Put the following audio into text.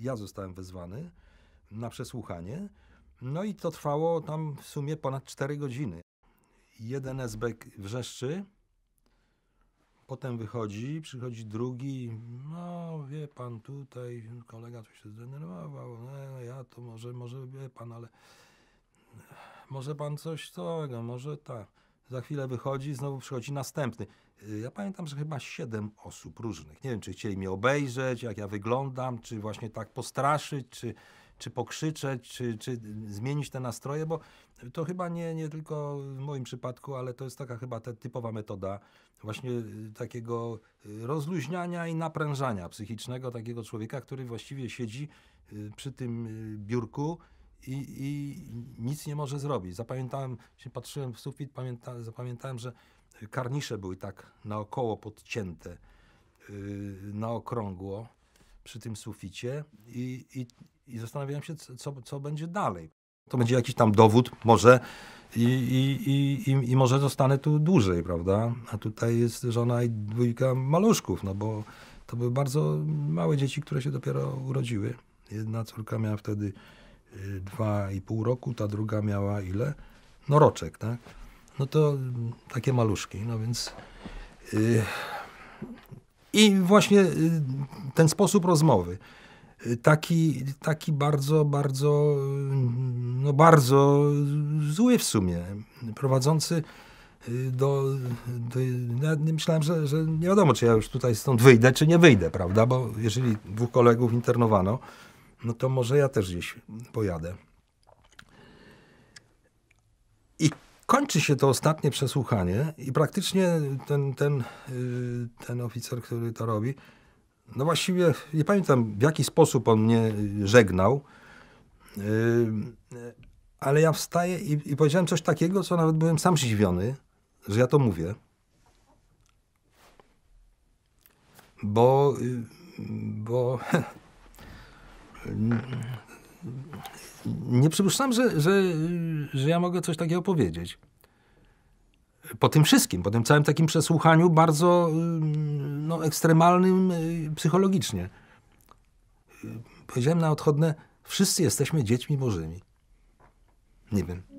Ja zostałem wezwany na przesłuchanie, no i to trwało tam w sumie ponad 4 godziny. Jeden esbek wrzeszczy, potem wychodzi, przychodzi drugi, no wie pan tutaj, kolega tu się zdenerwował, no, no ja to może, może wie pan, ale może pan coś tego, może tak za chwilę wychodzi, znowu przychodzi następny. Y, ja pamiętam, że chyba siedem osób różnych. Nie wiem, czy chcieli mnie obejrzeć, jak ja wyglądam, czy właśnie tak postraszyć, czy, czy pokrzyczeć, czy, czy zmienić te nastroje, bo to chyba nie, nie tylko w moim przypadku, ale to jest taka chyba ta typowa metoda właśnie y, takiego y, rozluźniania i naprężania psychicznego takiego człowieka, który właściwie siedzi przy tym biurku i, i, nic nie może zrobić. Zapamiętałem, się patrzyłem w sufit, pamięta, zapamiętałem, że karnisze były tak naokoło podcięte, yy, na okrągło przy tym suficie i, i, i zastanawiałem się, co, co będzie dalej. To będzie jakiś tam dowód, może i, i, i, i, może zostanę tu dłużej, prawda? A tutaj jest żona i dwójka maluszków, no bo to były bardzo małe dzieci, które się dopiero urodziły. Jedna córka miała wtedy dwa i pół roku, ta druga miała ile? No roczek, tak? No to takie maluszki, no więc... Y, I właśnie y, ten sposób rozmowy, taki, taki bardzo, bardzo, no bardzo zły w sumie, prowadzący y, do, do ja myślałem, że, że nie wiadomo, czy ja już tutaj stąd wyjdę, czy nie wyjdę, prawda, bo jeżeli dwóch kolegów internowano, no to może ja też gdzieś pojadę. I kończy się to ostatnie przesłuchanie i praktycznie ten, ten, y, ten oficer, który to robi, no właściwie nie pamiętam w jaki sposób on mnie żegnał, y, ale ja wstaję i, i powiedziałem coś takiego, co nawet byłem sam zdziwiony, że ja to mówię. Bo, y, bo nie przypuszczam, że, że, że ja mogę coś takiego powiedzieć. Po tym wszystkim, po tym całym takim przesłuchaniu, bardzo mm, no, ekstremalnym y, psychologicznie. Powiedziałem na odchodne, wszyscy jesteśmy dziećmi bożymi. Nie wiem.